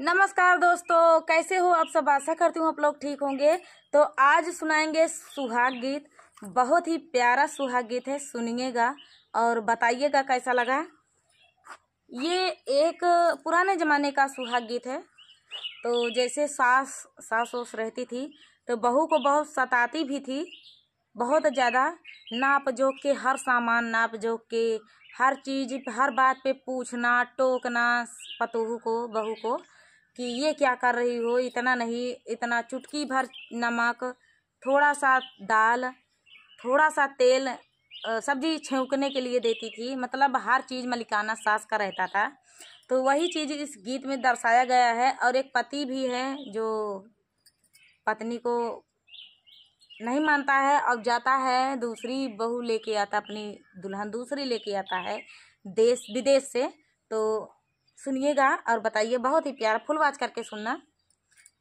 नमस्कार दोस्तों कैसे हो आप सब आशा करती हूँ आप लोग ठीक होंगे तो आज सुनाएंगे सुहाग गीत बहुत ही प्यारा सुहाग गीत है सुनिएगा और बताइएगा कैसा लगा ये एक पुराने ज़माने का सुहाग गीत है तो जैसे सास सास वोस रहती थी तो बहू को बहुत सताती भी थी बहुत ज़्यादा नाप जोक के हर सामान नाप जोक के हर चीज़ हर बात पे पूछना टोकना पतोहू को बहू को कि ये क्या कर रही हो इतना नहीं इतना चुटकी भर नमक थोड़ा सा दाल थोड़ा सा तेल सब्जी छौंकने के लिए देती थी मतलब हर चीज़ मलिकाना सास का रहता था तो वही चीज़ इस गीत में दर्शाया गया है और एक पति भी है जो पत्नी को नहीं मानता है अब जाता है दूसरी बहू लेके आता अपनी दुल्हन दूसरी लेके आता है देश विदेश से तो सुनिएगा और बताइए बहुत ही प्यारा फुल वाच करके सुनना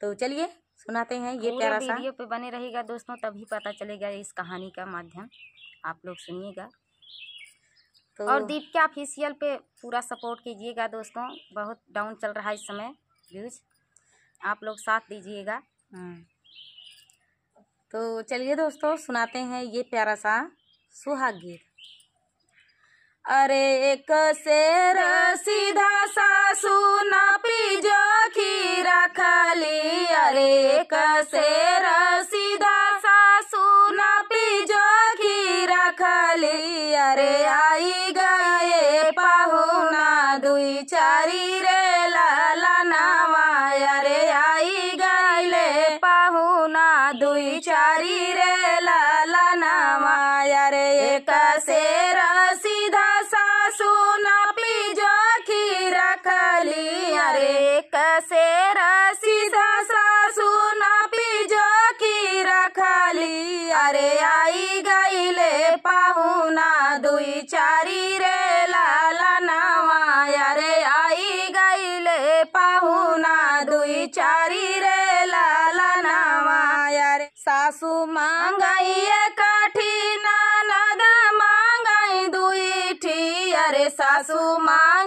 तो चलिए सुनाते हैं ये प्यारा सा वीडियो पे बने रहेगा दोस्तों तभी पता चलेगा इस कहानी का माध्यम आप लोग सुनिएगा तो और दीपिका ऑफिशियल पे पूरा सपोर्ट कीजिएगा दोस्तों बहुत डाउन चल रहा है इस समय व्यूज आप लोग साथ दीजिएगा हम्म। तो चलिए दोस्तों सुनाते हैं ये प्यारा सा सुहाग गीत अरे एक शेर सीधा सासू न पीजो खीरा खाली अरे एक शेर सीधा सासू न पीजो खीरा खाली अरे आई गई शेर सीधा सा सुना पीजो की रखली अरे आई गईले पाहुना दुई चारी रे लाला नावा अरे आई गईले पाहुना दुई चारी रे लाला अरे सासू मांगाई काठी नानद दुई ठी अरे सासू मां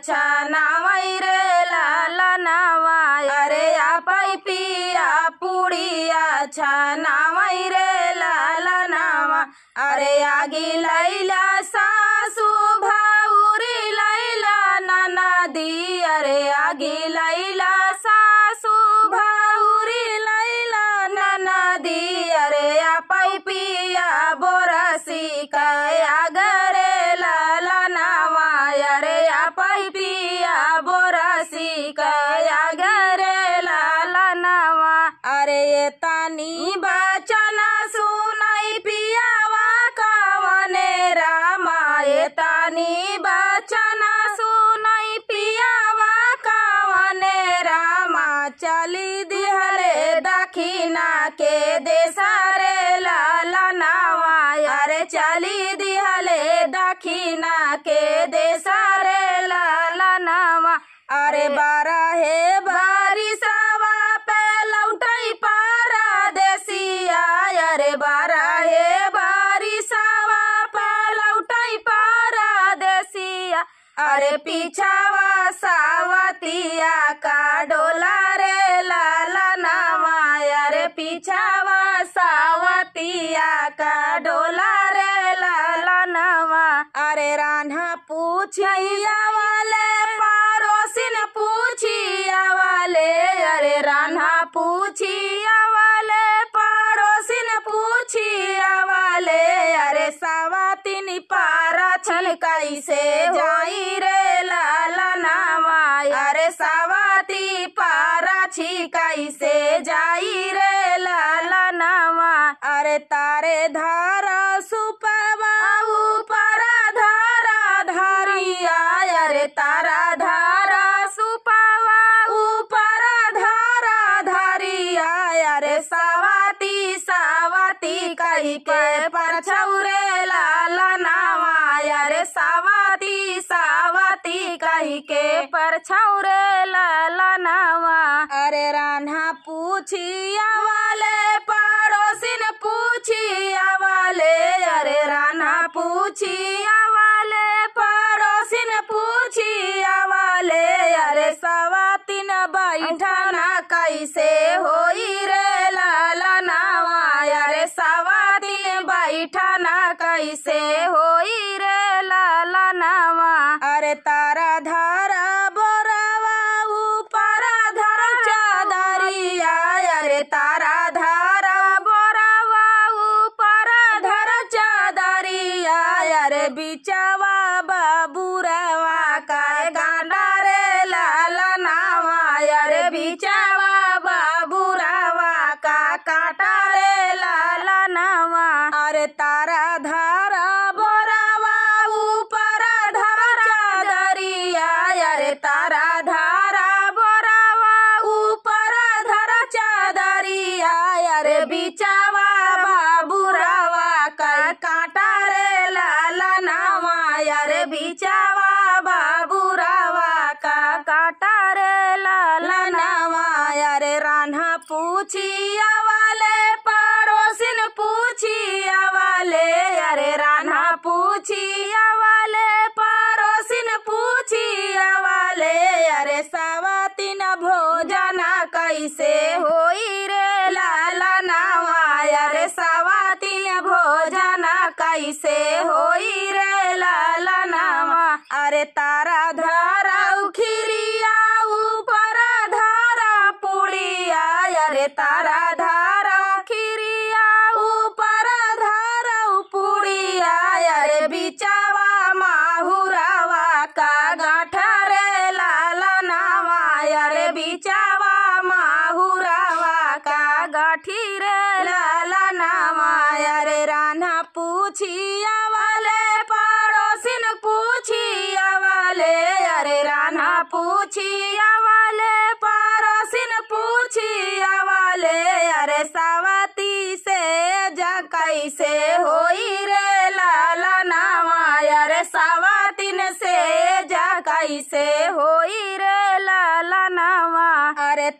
अच्छा नावाई रे लाला नावाई अरे आपाई पिया पूड़ी अच्छा नावाई रे लाला नावा अरे आगे लैला सासू भाऊरी लैला नाना दी अरे आगे लैला सासू भाऊरी लैला नाना दी अरे आपाई पिया बोरा सिका बिना के दे सारे लाला नावा अरे चली दिहले दखिना के दे सारे लाला नावा अरे बारा है बारी सवा पे लौटाई पारा देसिया अरे बारा है बारी सवा पे लौटाई पारा देसिया अरे पीछावा सावतिया का डोला पूछिया वाले पारोसिन पूछिया वाले अरे राना पूछिया वाले पारोसिन पूछिया वाले अरे सावातिन पारा छन कैसे जाई रे लाला नामाई अरे सावाती पारा छी कैसे जाई रे लाला नामा अरे तारे धार रे सावाती सावती कही के पर छौरे लाला नावा रे सावती सावती कही के पर छौरे लाला नावा अरे राना पूछिया वाले पड़ोसिन पूछिया वाले अरे राना पूछी कैसे हो रे लाला नवाया रे सवातिल भोजन कैसे हो रे लाला नवा अरे तारा धन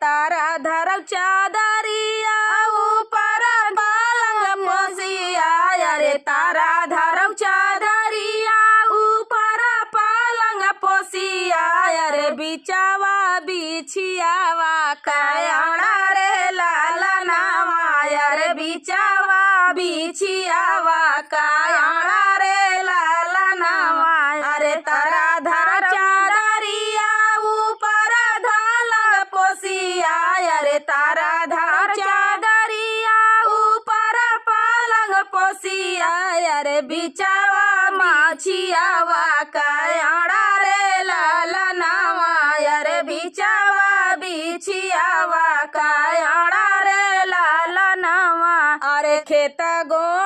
तारा धरल चादरिया ऊपर पालंग मोसिया अरे तारा धरल चादरिया ऊपर पालंग पोसिया अरे बिचावा बिछियावा कयाड़ा रे लाल नवा अरे बिचावा बिछियावा का माछियावा कायाड़ा रे लाला नावा अरे बिछावा बिछियावा कायाड़ा रे लाला नावा अरे खेता गो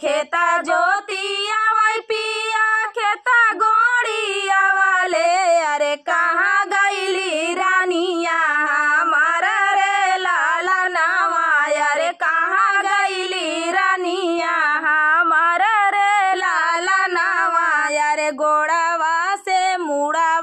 खेता ज्योतिया वही पिया खेता गोड़िया वाले अरे कहाँ गईली रानिया हमारा रे लाला नावा अरे कहाँ गईली रानिया हमारा रे लाला नवाया अरे गोड़ावा से मुड़ा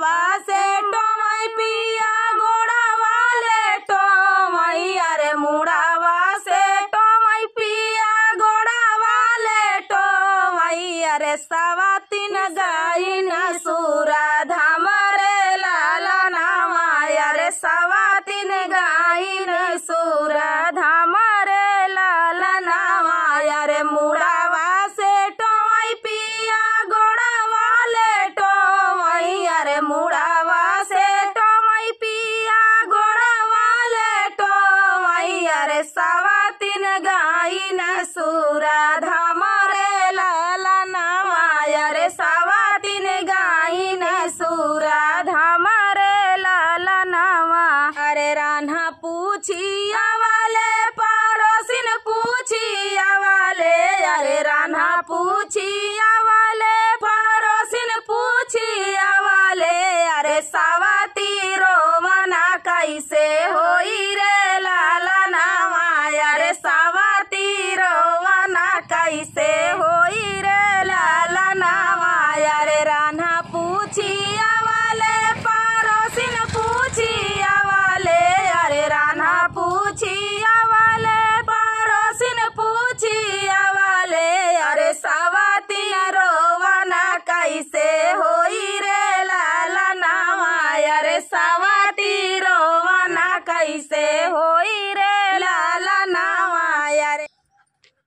सुराधा